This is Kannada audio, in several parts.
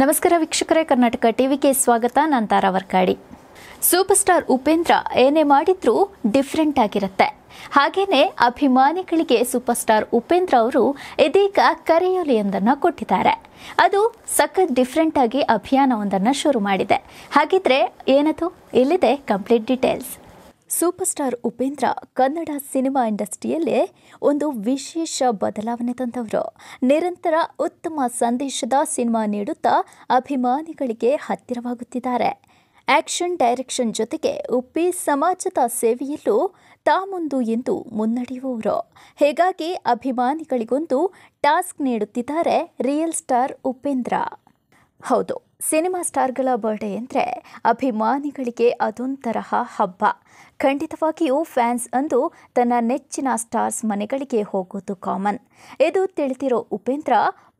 ನಮಸ್ಕಾರ ವೀಕ್ಷಕರೇ ಕರ್ನಾಟಕ ಟಿವಿಗೆ ಸ್ವಾಗತ ನಾನು ತಾರಾ ವರ್ಕಾಡಿ ಸೂಪರ್ ಸ್ಟಾರ್ ಉಪೇಂದ್ರ ಏನೇ ಮಾಡಿದ್ರೂ ಡಿಫ್ರೆಂಟ್ ಆಗಿರುತ್ತೆ ಹಾಗೇನೆ ಅಭಿಮಾನಿಗಳಿಗೆ ಸೂಪರ್ ಸ್ಟಾರ್ ಉಪೇಂದ್ರ ಅವರು ಇದೀಗ ಕರೆಯೊಲೆಯೊಂದನ್ನು ಕೊಟ್ಟಿದ್ದಾರೆ ಅದು ಸಖತ್ ಡಿಫ್ರೆಂಟ್ ಆಗಿ ಅಭಿಯಾನವೊಂದನ್ನು ಶುರು ಮಾಡಿದೆ ಹಾಗಿದ್ರೆ ಏನದು ಇಲ್ಲಿದೆ complete details super star Upendra Kannada cinema ಇಂಡಸ್ಟ್ರಿಯಲ್ಲೇ ಒಂದು ವಿಶೇಷ ಬದಲಾವಣೆ ತಂದವರು ನಿರಂತರ ಉತ್ತಮ ಸಂದೇಶದ ಸಿನಿಮಾ ನೀಡುತ್ತಾ ಅಭಿಮಾನಿಗಳಿಗೆ ಹತ್ತಿರವಾಗುತ್ತಿದ್ದಾರೆ ಆಕ್ಷನ್ ಡೈರೆಕ್ಷನ್ ಜೊತೆಗೆ ಉಪ್ಪಿ ಸಮಾಜದ ಸೇವೆಯಲ್ಲೂ ತಾಮುಂದು ಎಂದು ಮುನ್ನಡೆಯುವವರು ಹೇಗಾಗಿ ಅಭಿಮಾನಿಗಳಿಗೊಂದು ಟಾಸ್ಕ್ ನೀಡುತ್ತಿದ್ದಾರೆ ರಿಯಲ್ ಸ್ಟಾರ್ ಉಪೇಂದ್ರ ಹೌದು ಸಿನಿಮಾ ಸ್ಟಾರ್ಗಳ ಬರ್ಡೇ ಅಂದರೆ ಅಭಿಮಾನಿಗಳಿಗೆ ಅದೊಂಥರಹ ಹಬ್ಬ ಖಂಡಿತವಾಗಿಯೂ ಫ್ಯಾನ್ಸ್ ಅಂದು ತನ್ನ ನೆಚ್ಚಿನ ಸ್ಟಾರ್ಸ್ ಮನೆಗಳಿಗೆ ಹೋಗೋದು ಕಾಮನ್ ಇದು ತಿಳಿದಿರೋ ಉಪೇಂದ್ರ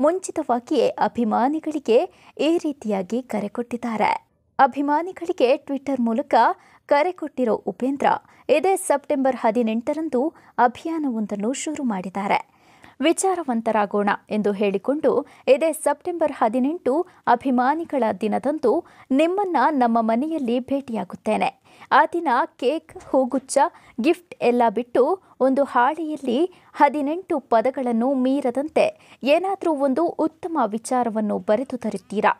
ಮುಂಚಿತವಾಗಿಯೇ ಅಭಿಮಾನಿಗಳಿಗೆ ಈ ರೀತಿಯಾಗಿ ಕರೆ ಕೊಟ್ಟಿದ್ದಾರೆ ಅಭಿಮಾನಿಗಳಿಗೆ ಟ್ವಿಟ್ಟರ್ ಮೂಲಕ ಕರೆ ಕೊಟ್ಟಿರೋ ಉಪೇಂದ್ರ ಇದೇ ಸೆಪ್ಟೆಂಬರ್ ಹದಿನೆಂಟರಂದು ಅಭಿಯಾನವೊಂದನ್ನು ಶುರು ಮಾಡಿದ್ದಾರೆ ವಿಚಾರವಂತರಾಗೋಣ ಎಂದು ಹೇಳಿಕೊಂಡು ಇದೇ ಸೆಪ್ಟೆಂಬರ್ ಹದಿನೆಂಟು ಅಭಿಮಾನಿಗಳ ದಿನದಂದು ನಿಮ್ಮನ್ನ ನಮ್ಮ ಮನೆಯಲ್ಲಿ ಭೇಟಿಯಾಗುತ್ತೇನೆ ಆ ದಿನ ಕೇಕ್ ಹೂಗುಚ್ಚ ಗಿಫ್ಟ್ ಎಲ್ಲ ಬಿಟ್ಟು ಒಂದು ಹಾಳೆಯಲ್ಲಿ ಹದಿನೆಂಟು ಪದಗಳನ್ನು ಮೀರದಂತೆ ಏನಾದರೂ ಒಂದು ಉತ್ತಮ ವಿಚಾರವನ್ನು ಬರೆದು ತರುತ್ತೀರಾ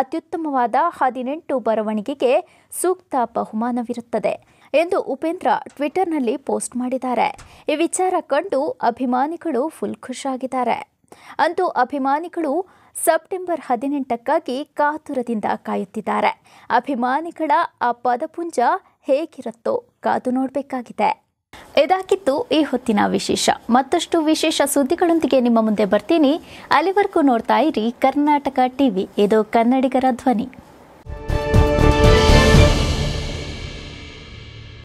ಅತ್ಯುತ್ತಮವಾದ ಹದಿನೆಂಟು ಬರವಣಿಗೆಗೆ ಸೂಕ್ತ ಬಹುಮಾನವಿರುತ್ತದೆ ಎಂದು ಉಪೇಂದ್ರ ಟ್ವಿಟರ್ನಲ್ಲಿ ಪೋಸ್ಟ್ ಮಾಡಿದ್ದಾರೆ ಈ ವಿಚಾರ ಕಂಡು ಅಭಿಮಾನಿಗಳು ಫುಲ್ ಆಗಿದ್ದಾರೆ ಅಂತೂ ಅಭಿಮಾನಿಗಳು ಸೆಪ್ಟೆಂಬರ್ ಹದಿನೆಂಟಕ್ಕಾಗಿ ಕಾತುರದಿಂದ ಕಾಯುತ್ತಿದ್ದಾರೆ ಅಭಿಮಾನಿಗಳ ಆ ಪದಪುಂಜ ಹೇಗಿರುತ್ತೋ ಕಾದು ನೋಡಬೇಕಾಗಿದೆ ಇದಾಗಿತ್ತು ಈ ಹೊತ್ತಿನ ವಿಶೇಷ ಮತ್ತಷ್ಟು ವಿಶೇಷ ಸುದ್ದಿಗಳೊಂದಿಗೆ ನಿಮ್ಮ ಮುಂದೆ ಬರ್ತೀನಿ ಅಲ್ಲಿವರೆಗೂ ನೋಡ್ತಾ ಇರಿ ಕರ್ನಾಟಕ ಟಿವಿ ಇದು ಕನ್ನಡಿಗರ ಧ್ವನಿ